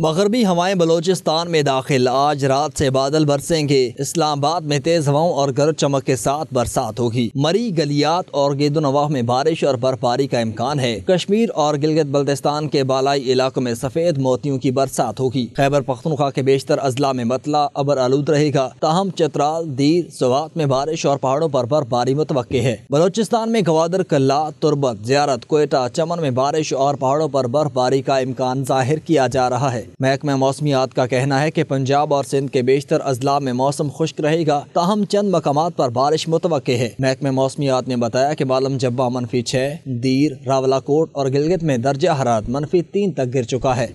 मगरबी हवाएं बलोचिस्तान में दाखिल आज रात से बादल बरसेंगे इस्लामाबाद में तेज हवाओं और गरज चमक के साथ बरसात होगी मरी गलियात और गेदोनवाह में बारिश और बर्फबारी का इम्कान है कश्मीर और गिलगित बल्तिस्तान के बालाई इलाकों में सफेद मोतियों की बरसात होगी खैबर पख्तनखा के बेशतर अजला में मतला अबर आलूद रहेगा ताहम चतराल दीर सवात में बारिश और पहाड़ों पर बर्फबारी मुतव है बलोचिस्तान में गवादर कल्ला तुरबत जियारत कोयटा चमन में बारिश और पहाड़ों पर बर्फबारी का इम्कान जाहिर किया जा रहा है है महकमा मौसमियात का कहना है की पंजाब और सिंध के बेशतर अजला में मौसम खुश्क रहेगा ताहम चंद मकाम पर बारिश मुतव है महकमे मौसमियात ने बताया की बालम जब्बा मनफी छः दीर रावला कोट और गिलगित में दर्जा हरात मनफी तीन तक गिर चुका है